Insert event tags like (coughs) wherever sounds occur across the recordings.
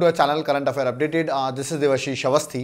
To our channel current affair updated this is Devashish Awasthi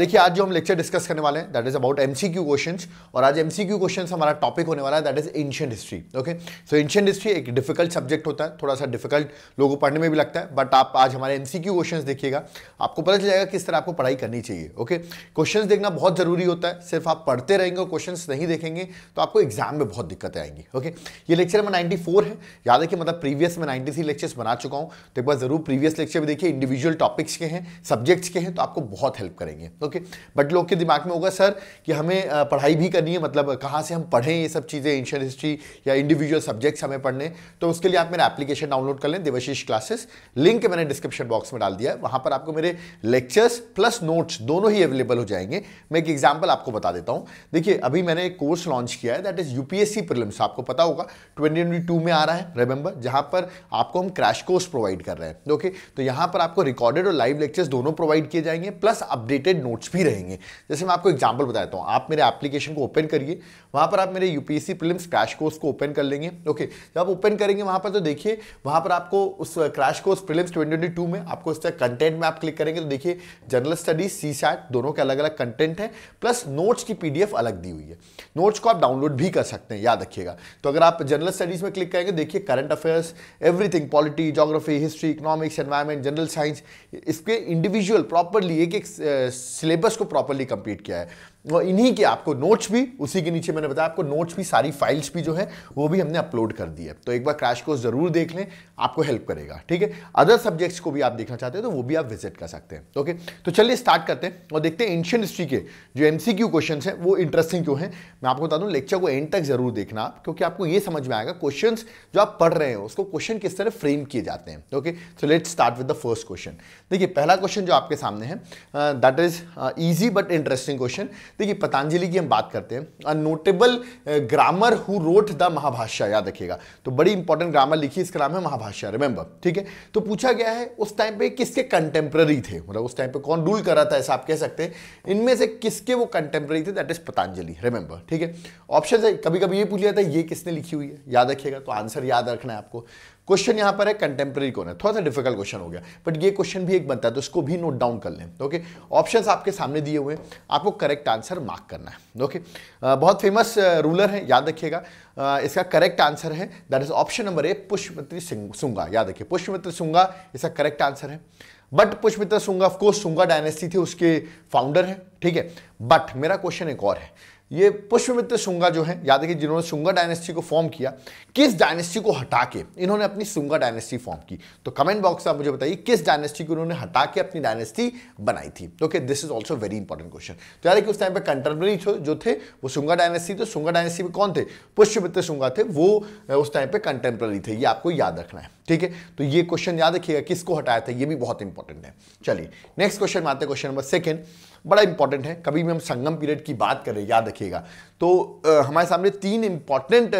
देखिए आज जो हम लेक्चर डिस्कस करने वाले हैं that is about M C Q question और आज एम सी क्यू क्वेश्चन हमारा टॉपिक होने वाला है that is ancient history okay so ancient history एक डिफिकल्ट सब्जेक्ट होता है थोड़ा सा डिफिकल्ट लोगों को पढ़ने में भी लगता है बट आप आज हमारे एम सी क्यू क्वेश्चन देखिएगा आपको पता चल जाएगा किस तरह आपको पढ़ाई करनी चाहिए ओके क्वेश्चन देखना बहुत जरूरी होता है सिर्फ आप पढ़ते रहेंगे और क्वेश्चन नहीं देखेंगे तो आपको एग्जाम में बहुत दिक्कतें आएंगी ओके ये लेक्चर नंबर नाइन्टी है याद है कि मतलब प्रीवियस में नाइन्टी लेक्चर्स बना चुका हूँ तो एक बार जरूर प्रीवियस लेक्चर भी देखिए इंडिविजुअल टॉपिक्स के हैं सब्जेक्ट्स के हैं तो आपको बहुत हेल्प करेंगे ओके बट लोग के दिमाग में होगा सर कि हमें पढ़ाई भी करनी है मतलब कहाँ से हम पढ़ें ये सब चीज़ें एंशियन हिस्ट्री या इंडिविजुअल सब्जेक्ट्स हमें पढ़ने तो उसके लिए आप मेरा एप्लीकेशन डाउनलोड कर लें देवशीष क्लासेस लिंक मैंने डिस्क्रिप्शन बॉक्स में डाल दिया है वहाँ पर आपको मेरे लेक्चर्स प्लस नोट्स दोनों ही अवेलेबल हो जाएंगे मैं एक एग्जाम्पल आपको बता देता हूँ देखिए अभी मैंने एक कोर्स लॉन्च किया है दैट इज़ यूपीएससी प्रिलिम्स आपको पता होगा ट्वेंटी में आ रहा है रिमेंबर जहाँ पर आपको हम क्रैश कोर्स प्रोवाइड कर रहे हैं ओके तो यहाँ पर आप आपको रिकॉर्डेड और लाइव लेक्चर्स दोनों प्रोवाइड किए जाएंगे प्लस अपडेटेड नोट्स भी रहेंगे जैसे मैं आपको एग्जाम्पल बताता हूँ आप मेरे एप्लीकेशन को ओपन करिए वहाँ पर आप मेरे यूपीएससी प्रिलिम्स क्रैश कोर्स को ओपन कर लेंगे ओके जब आप ओपन करेंगे वहाँ पर तो देखिए वहाँ पर आपको उस क्रैश कोर्स प्रिलिम्स ट्वेंटी में आपको उस कंटेंट में आप क्लिक करेंगे तो देखिए जनरल स्टडीज सी सैट दोनों के अलग अलग कंटेंट है प्लस नोट्स की पीडीएफ अलग दी हुई है नोट्स को आप डाउनलोड भी कर सकते हैं याद रखिएगा तो अगर आप जनरल स्टडीज में क्लिक करेंगे देखिए current affairs everything polity geography history economics environment general science इसके इंडिविजुअल प्रॉपरली एक एक सिलेबस को प्रॉपरली कंप्लीट किया है और इन्हीं के आपको नोट्स भी उसी के नीचे मैंने बताया आपको नोट्स भी सारी फाइल्स भी जो है वो भी हमने अपलोड कर दी है तो एक बार क्रैश कोर्स जरूर देख लें आपको हेल्प करेगा ठीक है अदर सब्जेक्ट्स को भी आप देखना चाहते हैं तो वो भी आप विजिट कर सकते हैं ओके तो चलिए स्टार्ट करते हैं और देखते हैं एंशियन हिस्ट्री के जो एम क्वेश्चन हैं वो इंटरेस्टिंग क्यों है मैं आपको बता दूँ लेक्चर को एंड तक जरूर देखना आप क्योंकि आपको ये समझ में आएगा क्वेश्चन जो आप पढ़ रहे हैं उसको क्वेश्चन किस तरह फ्रेम किए जाते हैं okay so let start with the first first question देखिए पहला क्वेश्चन जो आपके सामने है that is easy but interesting question देखिए पतंजलि की हम बात करते हैं a notable grammar who wrote the Mahabhashya याद रखिएगा तो बड़ी इंपॉर्टेंट ग्रामर लिखी इसका नाम है महाभाष्य रिमेंबर ठीक है तो पूछा गया है उस टाइम पे किसके कंटेम्प्ररी थे मतलब उस टाइम पे कौन रूल कर रहा था ऐसा आप कह सकते हैं इनमें से किसके वो कंटेम्प्ररी थे दैट इज पतंजलि रिमेंबर ठीक है ऑप्शन है कभी कभी ये पूछ लिया था ये किसने लिखी हुई है याद रखिएगा तो आंसर याद रखना है आपको क्वेश्चन यहां पर है कंटेम्प्रेरी कौन है थोड़ा सा डिफिकल्ट क्वेश्चन हो गया बट ये क्वेश्चन भी एक बनता है तो इसको भी नोट डाउन कर लें ओके ऑप्शंस आपके सामने दिए हुए हैं आपको करेक्ट आंसर मार्क करना है ओके बहुत फेमस रूलर है याद रखिएगा इसका करेक्ट आंसर है that is option number A Pushyamitra Sunga याद रखिए पुष्पमित्र सुंगा इसका करेक्ट आंसर है but Pushyamitra Sunga of course Sunga dynasty थे उसके फाउंडर है ठीक है बट मेरा क्वेश्चन एक और है ये पुष्पमित्र शुंगा जो है याद रखिए जिन्होंने शुंगा डायनेस्टी को फॉर्म किया किस डायनेस्टी को हटा के इन्होंने अपनी शुंगा डायनेस्टी फॉर्म की तो कमेंट बॉक्स में मुझे बताइए किस डायनेस्टी को इन्होंने हटा के अपनी डायनेस्टी बनाई थी okay this is also very important question तो याद रखिए उस टाइम पर कंटेम्प्रेरी जो थे वो शुंगा डायनेस्टी तो शुंगा डायनेस्टी में कौन थे पुष्पमित्र शुंगा थे वो उस टाइम पर कंटेम्प्रेरी थे ये आपको याद रखना है ठीक है तो ये क्वेश्चन याद रखिएगा किसको हटाया था ये भी बहुत इंपॉर्टेंट है चलिए नेक्स्ट क्वेश्चन में आते हैं क्वेश्चन नंबर सेकंड बड़ा इंपॉर्टेंट है कभी भी हम संगम पीरियड की बात करें याद रखिएगा तो आ, हमारे सामने तीन इंपॉर्टेंट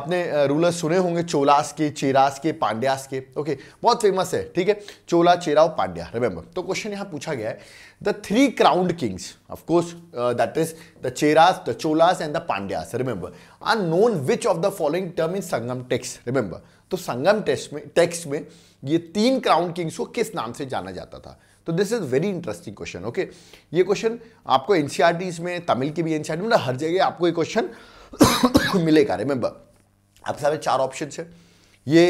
आपने रूलर सुने होंगे चोलास के चेरास के पांड्यास के ओके बहुत फेमस है ठीक है चोला चेरा और पांड्या रिमेंबर तो क्वेश्चन यहाँ पूछा गया है the three crowned kings of course that is the Cheras the Cholas and the Pandyas remember are known which of the following term in Sangam text remember तो संगम टेक्स्ट में टेक्स्ट में ये तीन क्राउंड किंग्स को किस नाम से जाना जाता था तो this is very interesting question okay ये क्वेश्चन आपको एनसीआरटीज e में तमिल की भी एनसीआर e में मतलब हर जगह आपको ये क्वेश्चन (coughs) मिलेगा रिमेंबर आपके सारे चार ऑप्शन है ये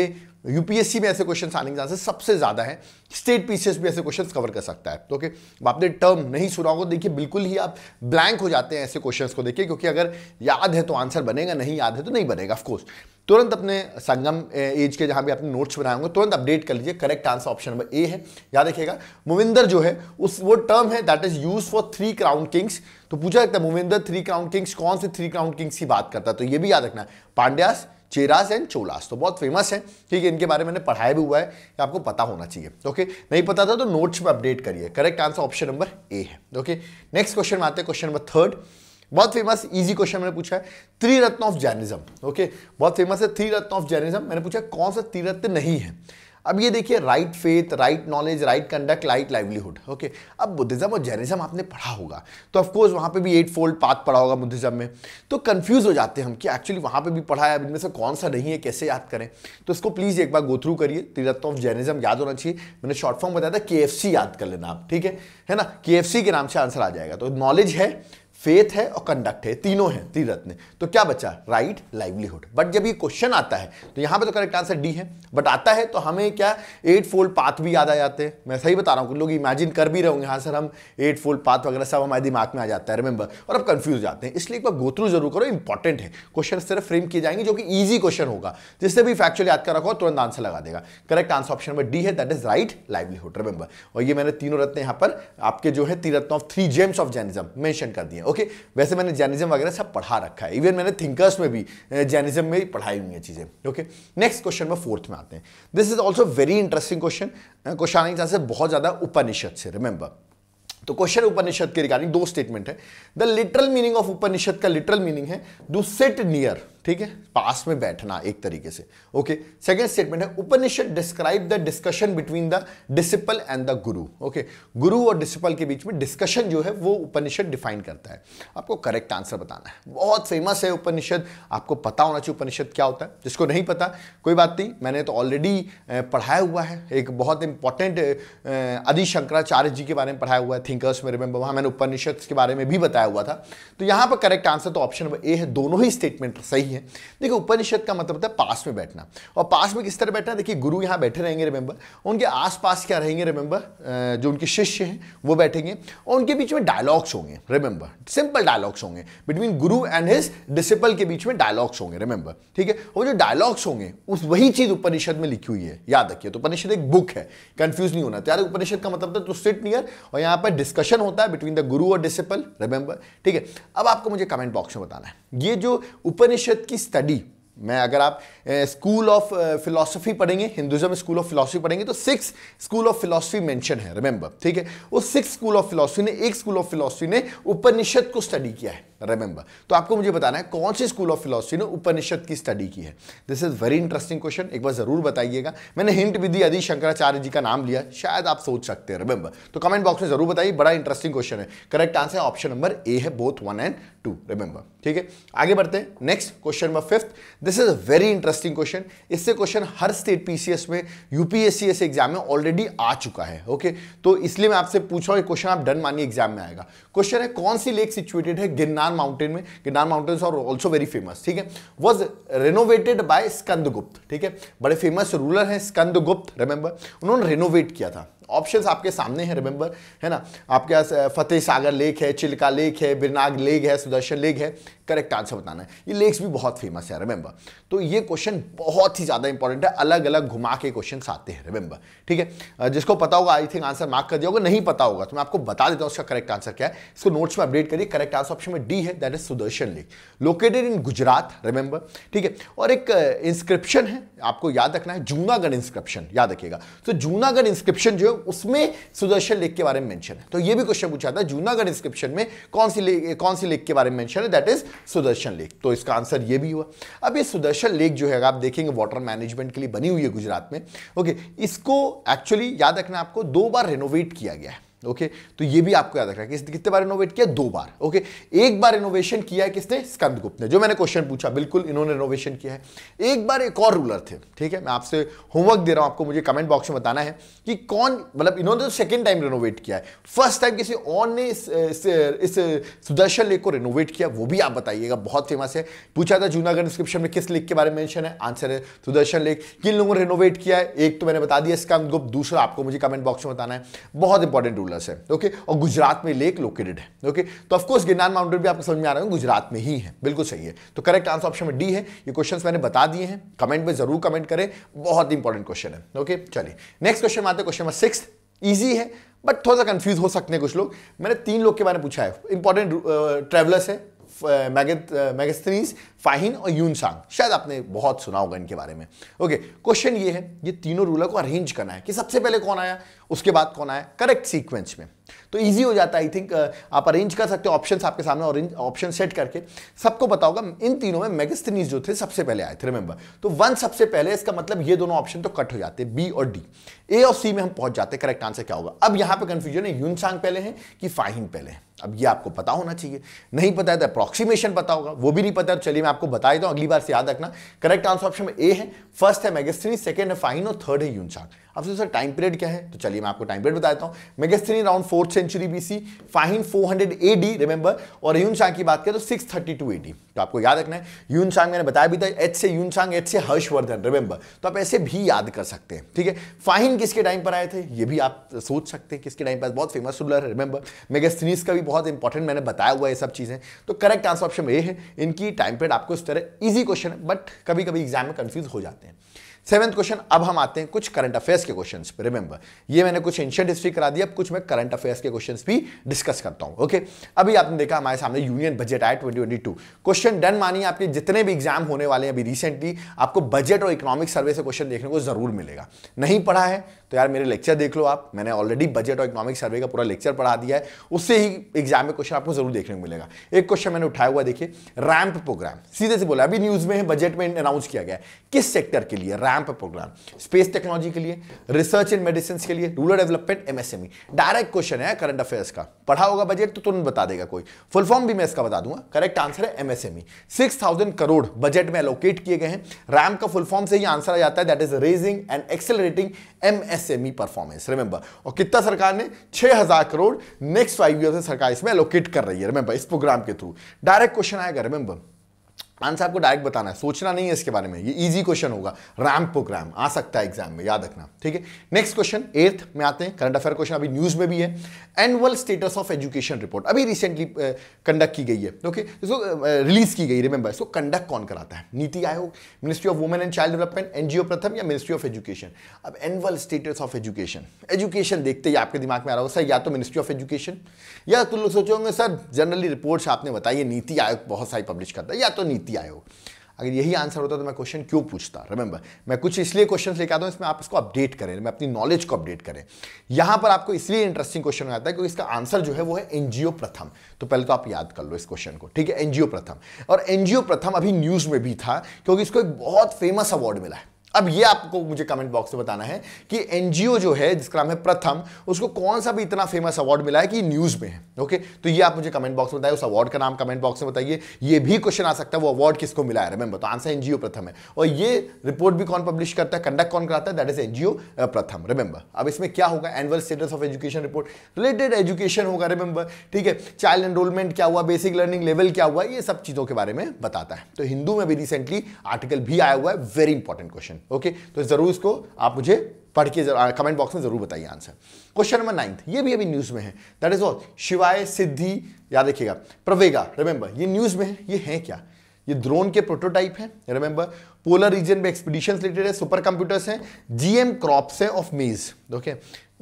यूपीएससी में ऐसे क्वेश्चन आने के चांसेस सबसे ज़्यादा है स्टेट पीसीएस भी ऐसे क्वेश्चन कवर कर सकता है ओके तो आपने टर्म नहीं सुना होगा देखिए बिल्कुल ही आप ब्लैंक हो जाते हैं ऐसे क्वेश्चन को देखिए क्योंकि अगर याद है तो आंसर बनेगा नहीं याद है तो नहीं बनेगा ऑफकोर्स तुरंत अपने संगम एज के जहां भी आपने नोट्स बनाए होंगे तुरंत अपडेट कर लीजिए correct answer option number A है याद रखिएगा मुविंदर जो है उस वो टर्म है that is use for three crown kings तो पूछा जाता है मुविंदर थ्री क्राउन किंग्स कौन से थ्री क्राउन किंग्स की बात करता है तो ये भी याद रखना पांड्यास चेराज एंड चोलास तो बहुत फेमस है ठीक है इनके बारे में पढ़ाया भी हुआ है आपको पता होना चाहिए ओके नहीं पता था तो नोट्स में अपडेट करिए correct answer option number A है ओके नेक्स्ट क्वेश्चन में आते हैं क्वेश्चन नंबर थर्ड बहुत फेमस इजी क्वेश्चन मैंने पूछा है त्रिरत्न ऑफ जैनिज्म ओके बहुत फेमस है त्रिरत्न ऑफ जैनिज्म मैंने पूछा कौन सा त्रिरत्न नहीं है अब ये देखिए right faith right knowledge right conduct right livelihood okay अब बुद्धिज्म और जैनिज्म आपने पढ़ा होगा तो ऑफकोर्स वहाँ पे भी एट फोल्ड पाथ पढ़ा होगा बुद्धिज्म में तो कन्फ्यूज हो जाते हैं हम कि एक्चुअली वहाँ पे भी पढ़ा है अब इनमें से कौन सा नहीं है कैसे याद करें तो इसको प्लीज़ एक बार गो थ्रू करिए तिरत्व ऑफ जैनिज्म याद होना चाहिए मैंने शॉर्ट फॉर्म बताया था के याद कर लेना आप ठीक है है ना के के नाम से आंसर आ जाएगा तो नॉलेज है फेथ है और कंडक्ट है तीनों हैं तीन रत्न तो क्या बचा राइट लाइवलीहुड बट जब ये क्वेश्चन आता है तो यहां पे तो करेक्ट आंसर डी है बट आता है तो हमें क्या एट फोल्ड पाथ भी याद आ जाते हैं मैं सही बता रहा हूँ लोग इमेजिन कर भी रहे होंगे हाँ सर हम एट फोल्ड पाथ वगैरह सब हमारे दिमाग में आ जाता है रिमेंबर और अब कंफ्यूज जाते हैं इसलिए एक बार गोत्रू जरूर करो इंपॉर्टेंट है क्वेश्चन सिर्फ फ्रेम किए जाएंगे जो कि ईजी क्वेश्चन होगा जिससे भी फैक्चुअल याद कर रखो तुरंत आंसर लगा देगा correct answer option number D है that is right livelihood remember और ये मैंने तीनों रत्न यहाँ पर आपके जो है तीन रत्न of three gems of Jainism mention कर दिए ओके वैसे मैंने जैनिज्म वगैरह सब पढ़ा रखा है इवन मैंने थिंकर्स में भी जैनिज्म में ही पढ़ाई हुई है चीज़ें ओके नेक्स्ट क्वेश्चन में फोर्थ में आते हैं this is also very interesting question question आने की चांस बहुत ज़्यादा उपनिषद से रिमेंबर तो क्वेश्चन उपनिषद के रिगार्डिंग दो स्टेटमेंट है the literal meaning of Upanishad का लिटरल मीनिंग है डू सिट नियर ठीक है पास में बैठना एक तरीके से ओके सेकेंड स्टेटमेंट है Upanishad describe the discussion between the disciple and the guru okay guru और डिसिपल के बीच में डिस्कशन जो है वो उपनिषद डिफाइन करता है आपको करेक्ट आंसर बताना है बहुत फेमस है उपनिषद आपको पता होना चाहिए उपनिषद क्या होता है जिसको नहीं पता कोई बात नहीं मैंने तो ऑलरेडी पढ़ाया हुआ है एक बहुत इंपॉर्टेंट आदि शंकराचार्य जी के बारे में पढ़ाया हुआ है थिंकर्स में रिमेंबर वहां मैंने उपनिषद के बारे में भी बताया हुआ था तो यहां पर करेक्ट आंसर तो ऑप्शन नंबर ए है दोनों ही स्टेटमेंट सही है देखिए उपनिषद का मतलब होता है पास में बैठना और पास में किस तरह बैठना देखिए गुरु यहाँ बैठे रहेंगे रिमेंबर उनके आसपास क्या रहेंगे रिमेंबर जो उनके शिष्य हैं वो बैठेंगे और उनके बीच में डायलॉग्स होंगे रिमेंबर सिंपल डायलॉग्स होंगे between guru and his disciple के बीच में डायलॉग्स होंगे रिमेंबर ठीक है वो जो डायलॉग्स होंगे उस वही चीज उपनिषद में लिखी हुई है याद रखिए तो उपनिषद एक बुक है कंफ्यूज नहीं होना तैयार तो उपनिषद का मतलब तो सिट नियर और यहाँ पर डिस्कशन होता है बिटवीन द गुरु और डिसिपल रिमेंबर ठीक है अब आपको मुझे कमेंट बॉक्स में बताना है ये जो उपनिषद subject की स्टडी मैं अगर आप स्कूल ऑफ फिलोसफी पढ़ेंगे हिंदुज़म स्कूल ऑफ फिलोसफी पढ़ेंगे तो six school of philosophy mention है रिमेंबर ठीक है उस सिक्स स्कूल ऑफ फिलोसफी ने एक स्कूल ऑफ फिलोसफी ने उपनिषद को स्टडी किया है रिमेंबर तो आपको मुझे बताना है कौन सी स्कूल ऑफ फिलोसफी ने उपनिषद की स्टडी की है this is very interesting question एक बार जरूर बताइएगा मैंने हिंट भी दी आदि शंकराचार्य जी का नाम लिया शायद आप सोच सकते हैं रिमेंबर तो कमेंट बॉक्स में जरूर बताइए बड़ा इंटरेस्टिंग क्वेश्चन है correct answer option number A है both one and two remember ठीक है आगे बढ़ते हैं next question number fifth this is a very interesting question इससे क्वेश्चन हर स्टेट पीसीएस में यूपीएससी ऐसे एग्जाम में ऑलरेडी आ चुका है ओके तो इसलिए मैं आपसे पूछ रहा हूं क्वेश्चन आप डन मानिए एग्जाम में आएगा क्वेश्चन है कौन सी लेक सिचुएटेड है गिरनार माउंटेन में गिरनार माउंटेन और ऑल्सो वेरी फेमस ठीक है वॉज रेनोवेटेड बाय स्कंद ठीक है बड़े फेमस रूलर है गुप्त रिमेंबर उन्होंने रेनोवेट किया था ऑप्शंस आपके सामने हैं रिमेंबर है ना आपके पास फतेह सागर लेक है चिल्का लेक है बिरनाग लेक है सुदर्शन लेक है करेक्ट आंसर बताना है ये लेक्स भी बहुत फेमस है रिमेंबर तो ये क्वेश्चन बहुत ही ज़्यादा इंपॉर्टेंट है अलग अलग घुमा के क्वेश्चन आते हैं रिमेंबर ठीक है जिसको पता होगा आई थिंक आंसर मार्क कर दिया होगा नहीं पता होगा तो मैं आपको बता देता हूँ उसका करेक्ट आंसर क्या है इसको नोट्स में अपडेट करिए करेक्ट आंसर ऑप्शन में डी है that is Sudarshan lake located in Gujarat remember ठीक है और एक इंस्क्रिप्शन है आपको याद रखना है जूनागढ़ इंस्क्रिप्शन याद रखिएगा तो जूनागढ़ इंस्क्रिप्शन जो है उसमें सुदर्शन लेक के बारे में मेंशन है तो ये भी क्वेश्चन पूछा था जूनागढ़ इंस्क्रिप्शन में कौन सी लेक कौन सी लेक के बारे में मेंशन है दैट इज सुदर्शन लेक तो इसका आंसर ये भी हुआ अब ये सुदर्शन लेक जो है आप देखेंगे वाटर मैनेजमेंट के लिए बनी हुई है गुजरात में ओके इसको एक्चुअली याद रखना आपको दो बार रेनोवेट किया गया है ओके okay, तो ये भी आपको याद रखना कि कितने बार इनोवेट किया दो बार ओके okay? एक बार इनोवेशन किया है किसने स्कंदगुप्त ने जो मैंने क्वेश्चन पूछा बिल्कुल इन्होंने इनोवेशन किया है एक बार एक और रूलर थे ठीक है मैं आपसे होमवर्क दे रहा हूं आपको मुझे कमेंट बॉक्स में बताना है कि कौन मतलब इन्होंने तो सेकेंड टाइम रिनोवेट किया है फर्स्ट टाइम किसी और ने इस, इस, इस, इस सुदर्शन लेक को रिनोवेट किया वो भी आप बताइएगा बहुत फेमस है पूछा था जूनागढ़ डिस्क्रिप्शन में किस लेक के बारे में मेंशन है आंसर है सुदर्शन लेक किन लोगों ने रिनोवेट किया है एक तो मैंने बता दिया स्कंदगुप्त दूसरा आपको मुझे कमेंट बॉक्स में बताना है बहुत इंपॉर्टेंट रूल पॉपुलस है ओके और गुजरात में लेक लोकेटेड है ओके तो ऑफकोर्स गिरनार माउंटेन भी आपको समझ में आ रहा है गुजरात में ही है बिल्कुल सही है तो करेक्ट आंसर ऑप्शन में डी है ये क्वेश्चन मैंने बता दिए हैं कमेंट में जरूर कमेंट करें बहुत इंपॉर्टेंट क्वेश्चन है ओके चलिए नेक्स्ट क्वेश्चन आते हैं क्वेश्चन नंबर सिक्स ईजी है बट थोड़ा सा कंफ्यूज हो सकते हैं कुछ लोग मैंने तीन लोग के बारे में पूछा है इंपॉर्टेंट ट्रेवलर्स है मैगस्थनीस फाहिन और यूनसांग शायद आपने बहुत सुना होगा इनके बारे में ओके क्वेश्चन ये है ये तीनों रूलर को अरेंज करना है कि सबसे पहले कौन आया उसके बाद कौन आया करेक्ट सीक्वेंस में तो इजी हो जाता है आई थिंक आप अरेंज कर सकते हो ऑप्शन आपके सामने ऑप्शन सेट करके सबको बताओगा इन तीनों में मैगस्थनीस जो थे सबसे पहले आए थे रिमेंबर तो वन सबसे पहले इसका मतलब ये दोनों ऑप्शन तो कट हो जाते हैं बी और डी ए और सी में हम पहुंच जाते हैं करेक्ट आंसर क्या होगा अब यहां पर कंफ्यूजन है यूनसांग पहले हैं कि फाहिन पहले हैं अब ये आपको पता होना चाहिए नहीं पता है तो अप्रॉक्सीमेशन पता होगा वो भी नहीं पता है तो चलिए मैं आपको बता देता हूँ अगली बार से याद रखना करेक्ट आंसर ऑप्शन में ए है फर्स्ट है मैगस्ट्री सेकेंड है फाइन और थर्ड है यूनशाक अब सर टाइम पीरियड क्या है तो चलिए मैं आपको टाइम पीरियड बता देता हूँ Megasthenes around fourth century BC fine 400 AD remember और यून शांग की बात करें तो 632 एडी तो आपको याद रखना है यून शांग मैंने बताया भी था एच से यून शांग एच से हर्षवर्धन रिमेंबर तो आप ऐसे भी याद कर सकते हैं ठीक है फाइन किसके टाइम पर आए थे ये भी आप सोच सकते हैं किसके टाइम पर बहुत फेमस रूलर है रिमेंबर मेगस्थनीस का भी बहुत इंपॉर्टेंट मैंने बताया हुआ है सब चीज़ें तो करेक्ट आंसर ऑप्शन ए है इनकी टाइम पीरियड आपको इस तरह ईजी क्वेश्चन है बट कभी कभी एग्जाम में कन्फ्यूज हो जाते हैं सेवेंथ क्वेश्चन अब हम आते हैं कुछ करंट अफेयर्स के क्वेश्चन पर रिमेंबर ये मैंने कुछ एंशियंट हिस्ट्री करा दी अब कुछ मैं करंट अफेयर्स के क्वेश्चन भी डिस्कस करता हूँ ओके अभी आपने देखा हमारे सामने यूनियन बजट आया ट्वेंटी क्वेश्चन डन मानिए आपके जितने भी एग्जाम होने वाले हैं अभी रिसेंटली आपको बजट और इकोनॉमिक सर्वे से क्वेश्चन देखने को जरूर मिलेगा नहीं पढ़ा है तो यार मेरे लेक्चर देख लो आप मैंने ऑलरेडी बजट और इकोनॉमिक सर्वे का पूरा लेक्चर पढ़ा दिया है उससे ही एग्जाम में क्वेश्चन आपको जरूर देखने को मिलेगा एक क्वेश्चन मैंने उठाया हुआ देखिए रैंप प्रोग्राम सीधे से बोला अभी न्यूज में बजट में अनाउंस किया गया किस सेक्टर के लिए रैंप प्रोग्राम स्पेस टेक्नोलॉजी के लिए रिसर्च इन मेडिसिन के लिए rural development MSME direct question है करंट अफेयर्स का पढ़ा होगा बजट तो तुरंत बता देगा कोई फुल फॉर्म भी मैं इसका बता दूंगा करेक्ट आंसर है MSME six thousand crore budget में एलोकेट किए गए हैं रैम का फुल फॉर्म से ही आंसर आ जाता है that is raising and accelerating MS MSME performance remember और कितना सरकार ने 6000 करोड़ नेक्स्ट फाइव ईयर से सरकार इसमें एलोकेट कर रही है रिमेंबर इस प्रोग्राम के थ्रू डायरेक्ट क्वेश्चन आएगा रिमेंबर आंसर आपको डायरेक्ट बताना है सोचना नहीं है इसके बारे में ये इजी क्वेश्चन होगा रैम प्रोग्राम आ सकता है एग्जाम में याद रखना ठीक है नेक्स्ट क्वेश्चन एर्थ में आते हैं करंट अफेयर क्वेश्चन अभी न्यूज में भी है annual status of education report अभी रिसेंटली कंडक्ट की गई है ओके इसको रिलीज की गई रिमेंबर इसको कंडक्ट कौन कराता है NITI Aayog ministry of women and child development NGO Pratham या मिनिस्ट्री ऑफ एजुकेशन अब annual status of education education देखते ही आपके दिमाग में आ रहा होगा सर या तो मिनिस्ट्री ऑफ एजुकेशन या तुम तो लोग सोचोगे सर जनरली रिपोर्ट्स आपने बताई नीति आयोग बहुत सारी पब्लिश करता है या तो नीति नीति आयोग अगर यही आंसर होता तो मैं क्वेश्चन क्यों पूछता रिमेंबर मैं कुछ इसलिए क्वेश्चन लेकर आता हूँ इसमें आप इसको अपडेट करें मैं अपनी नॉलेज को अपडेट करें यहाँ पर आपको इसलिए इंटरेस्टिंग क्वेश्चन आता है क्योंकि इसका आंसर जो है वो है एनजीओ प्रथम तो पहले तो आप याद कर लो इस क्वेश्चन को ठीक है एनजीओ प्रथम और एनजीओ प्रथम अभी न्यूज़ में भी था क्योंकि इसको एक बहुत फेमस अवार्ड मिला है अब ये आपको मुझे कमेंट बॉक्स में बताना है कि एनजीओ जो है जिसका नाम है प्रथम उसको कौन सा भी इतना फेमस अवार्ड मिला है कि न्यूज़ में है ओके तो ये आप मुझे कमेंट बॉक्स में बताइए उस अवार्ड का नाम कमेंट बॉक्स में बताइए ये भी क्वेश्चन आ सकता है वो अवार्ड किसको मिला है रिमेंबर तो आंसर एनजीओ प्रथम है और ये रिपोर्ट भी कौन पब्लिश करता है कंडक्ट कौन कराता है that is NGO Pratham remember अब इसमें क्या होगा annual status of education report related education होगा रिमेंबर ठीक है चाइल्ड एनरोलमेंट क्या हुआ बेसिक लर्निंग लेवल क्या हुआ ये सब चीज़ों के बारे में बताता है तो हिंदू में भी रिसेंटली आर्टिकल भी आया हुआ है वेरी इंपॉर्टेंट क्वेश्चन ओके तो ज़रूर इसको आप मुझे पढ़ के कमेंट बॉक्स में जरूर बताइए आंसर क्वेश्चन नंबर नाइन्थ ये भी अभी न्यूज़ में है दैट इज ऑल शिवाय सिद्धि याद रखिएगा प्रवेगा रिमेंबर ये न्यूज़ में है ये है क्या ये ड्रोन के प्रोटोटाइप है रिमेंबर पोलर रीजन में एक्सपीडिशन रिलेटेड है सुपर कंप्यूटर्स हैं जीएम क्रॉप्स है of maize okay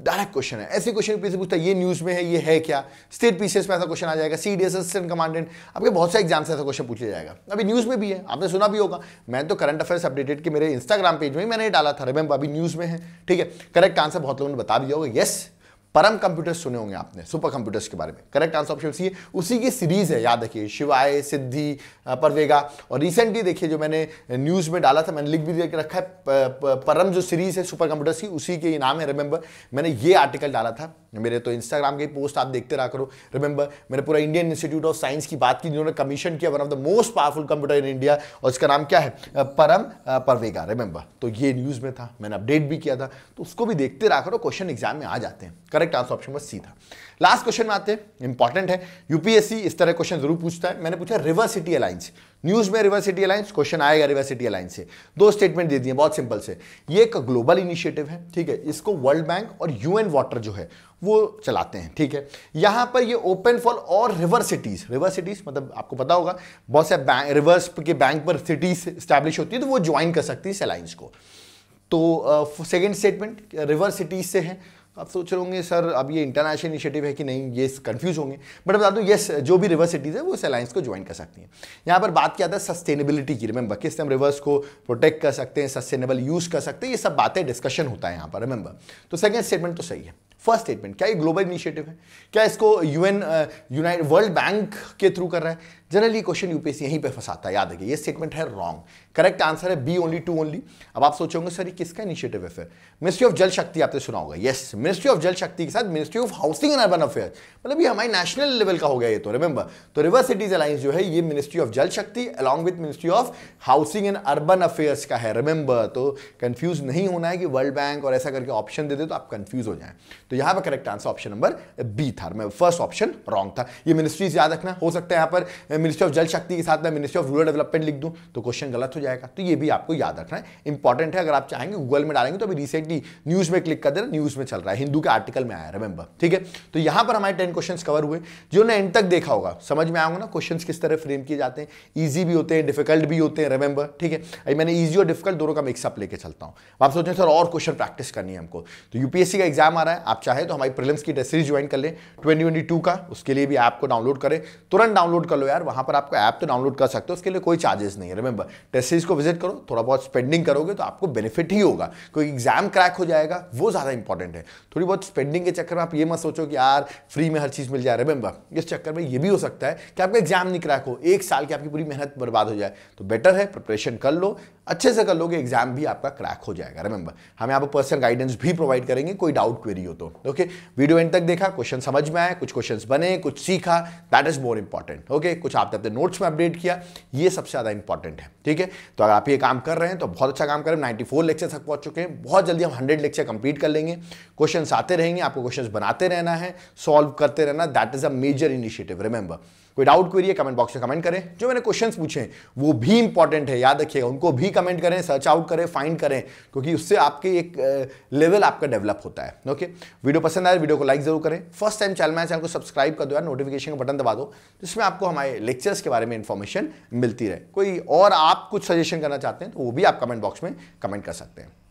direct question है ऐसे क्वेश्चन पीछे पूछता है ये न्यूज़ में है ये है क्या स्टेट पीसीएस में ऐसा क्वेश्चन आ जाएगा C D S assistant commandant आपके बहुत सारे एग्जाम से ऐसा क्वेश्चन पूछा जाएगा अभी न्यूज़ में भी है आपने सुना भी होगा मैं तो करंट अफेयर्स अपडेटेड के मेरे इंस्टाग्राम पेज में ही मैंने डाला था रिमेंबर अभी न्यूज़ में है ठीक है करेक्ट आंसर बहुत लोगों ने बता दिया होगा येस परम कंप्यूटर्स सुने होंगे आपने सुपर कंप्यूटर्स के बारे में करेक्ट आंसर ऑप्शन सी है उसी की सीरीज है याद रखिए शिवाय सिद्धि परवेगा और रिसेंटली देखिए जो मैंने न्यूज़ में डाला था मैंने लिख भी देख रखा है परम जो सीरीज है सुपर कंप्यूटर्स की उसी के नाम है रिमेंबर मैंने ये आर्टिकल डाला था मेरे तो इंस्टाग्राम की पोस्ट आप देखते रहा करो रिमेंबर मैंने पूरा इंडियन इंस्टीट्यूट ऑफ साइंस की बात की जिन्होंने कमीशन किया one of the most powerful computer in India और इसका नाम क्या है परम परवेगा रिमेंबर तो ये न्यूज़ में था मैंने अपडेट भी किया था तो उसको भी देखते रहा करो क्वेश्चन एग्जाम में आ जाते हैं करेक्ट आंसर ऑप्शन बस सी था लास्ट क्वेश्चन में आते हैं इंपॉर्टेंट है यूपीएससी इस तरह क्वेश्चन जरूर पूछता है मैंने पूछा रिवर सिटी अलाइंस न्यूज में रिवर सिटी अलायंस क्वेश्चन आएगा रिवर सिटी अलायंस से दो स्टेटमेंट दे दिए बहुत सिंपल से ये एक ग्लोबल इनिशिएटिव है ठीक है इसको वर्ल्ड बैंक और यूएन वाटर जो है वो चलाते हैं ठीक है यहाँ पर ये ओपन फॉर और रिवर सिटीज रिवर सिटीज मतलब आपको पता होगा बहुत से रिवर्स के बैंक पर सिटीज स्टैब्लिश होती है तो वो ज्वाइन कर सकती है इस अलायंस को तो सेकेंड स्टेटमेंट रिवर सिटीज से है आप सोच रहे होंगे सर अब ये इंटरनेशनल इनिशिएटिव है कि नहीं ये कंफ्यूज होंगे बट बता दूँ यस जो भी रिवर्स सिटीज़ है वो इस अलाइंस को ज्वाइन कर सकती हैं यहाँ पर बात किया था सस्टेनेबिलिटी की रिमेंबर किस हम रिवर्स को प्रोटेक्ट कर सकते हैं सस्टेनेबल यूज़ कर सकते हैं ये सब बातें डिस्कशन होता है यहाँ पर रिमेंबर तो सेकेंड स्टेटमेंट तो सही है फर्स्ट स्टेटमेंट क्या ये ग्लोबल इनिशिएटिव है क्या इसको यूएन यूनाइटेड वर्ल्ड बैंक के थ्रू कर रहा है जनरली क्वेश्चन यूपीएससी यहीं पे फंसाता है याद रखिए ये स्टेटमेंट है रॉन्ग करेक्ट आंसर है बी ओनली टू ओनली अब आप सोचोगे सर किसका इनिशिएटिव है फिर मिनिस्ट्री ऑफ जल शक्ति आपने सुना होगा yes ministry of Jal Shakti के साथ ministry of housing and urban affair मतलब ये हमारे नेशनल लेवल का हो गया ये तो रिमेंबर तो रिवर सिटीज अलाइंस जो है ये ministry of Jal Shakti along with ministry of housing and urban affairs का है रिमेंबर तो कन्फ्यूज नहीं होना है कि वर्ल्ड बैंक और ऐसा करके ऑप्शन दे दे तो आप कंफ्यूज हो जाए तो यहाँ पर correct answer option number B था फर्स्ट ऑप्शन रॉन्ग था ये मिनिस्ट्रीज याद रखना हो सकता है यहाँ पर मिनिस्ट्री ऑफ जल शक्ति के साथ मैं मिनिस्ट्री ऑफ रूरल डेवलपमेंट लिख दूँ तो क्वेश्चन गलत हो जाएगा तो ये भी आपको याद रखना है इंपॉर्टेंट है अगर आप चाहेंगे गूगल में डालेंगे तो अभी रिसेंटली न्यूज़ में क्लिक कर देना न्यूज़ में चल रहा है हिंदू के आर्टिकल में आया रिमेंबर ठीक है तो यहाँ पर हमारे टेन क्वेश्चन कवर हुए जिन्होंने एंड तक देखा होगा समझ में आऊंगा ना क्वेश्चन किस तरह फ्रेम किए जाते हैं ईजी भी होते हैं डिफिकल्ट भी होते हैं रिमेंबर ठीक है अभी मैंने ईजी और डिफिकल्ट दोनों का मिक्सअप लेकर चलता हूँ आप सोचें सर और क्वेश्चन प्रैक्टिस करनी है हमको तो यूपीएससी का एग्जाम आ रहा है आप चाहे तो हमारी प्रिलिम्स की सीरीज ज्वाइन कर लें ट्वेंटी का उसके लिए भी आपको डाउनलोड करें तुरंत डाउनलोड कर लो यार वहाँ पर आपको ऐप तो डाउनलोड कर सकते हो उसके लिए कोई चार्जेस नहीं है रिमेंबर टेस्ट सीरीज को विजिट करो थोड़ा बहुत स्पेंडिंग करोगे तो आपको बेनिफिट ही होगा कोई एग्जाम क्रैक हो जाएगा वो ज़्यादा इंपॉर्टेंट है थोड़ी बहुत स्पेंडिंग के चक्कर में आप ये मत सोचो कि यार फ्री में हर चीज़ मिल जाए रिमेंबर इस चक्कर में ये भी हो सकता है कि आपका एग्जाम नहीं क्रैक हो एक साल की आपकी पूरी मेहनत बर्बाद हो जाए तो बेटर है प्रिपरेशन कर लो अच्छे से कर लोगे एग्जाम भी आपका क्रैक हो जाएगा रिमेंबर हम यहाँ पर पर्सनल गाइडेंस भी प्रोवाइड करेंगे कोई डाउट क्वेरी हो तो ओके वीडियो एंड तक देखा क्वेश्चन समझ में आए कुछ क्वेश्चन बने कुछ सीखा that is more important okay कुछ आपने अपने नोट्स में अपडेट किया ये सबसे ज़्यादा इंपॉर्टेंट है ठीक है तो अगर आप ये काम कर रहे हैं तो बहुत अच्छा काम करें फोर लेक्चर तक पहुंच चुके हैं बहुत जल्दी हम हंड्रेड लेक्चर कंप्लीट कर लेंगे क्वेश्चन आते रहेंगे आपको क्वेश्चन बनाते रहना है सॉल्व करते रहना that is a major initiative remember कोई डाउट क्वेरी है कमेंट बॉक्स में कमेंट करें जो मैंने क्वेश्चंस पूछे वो भी इंपॉर्टेंट है याद रखिएगा उनको भी कमेंट करें सर्च आउट करें फाइंड करें क्योंकि उससे आपके एक लेवल आपका डेवलप होता है ओके वीडियो पसंद आए वीडियो को लाइक जरूर करें फर्स्ट टाइम चैनल चैनल को सब्सक्राइब कर दो यार नोटिफिकेशन का बटन दबा दो जिसमें आपको हमारे लेक्चर्स के बारे में इंफॉर्मेशन मिलती रहे कोई और आप कुछ सजेशन करना चाहते हैं तो वो भी आप कमेंट बॉक्स में कमेंट कर सकते हैं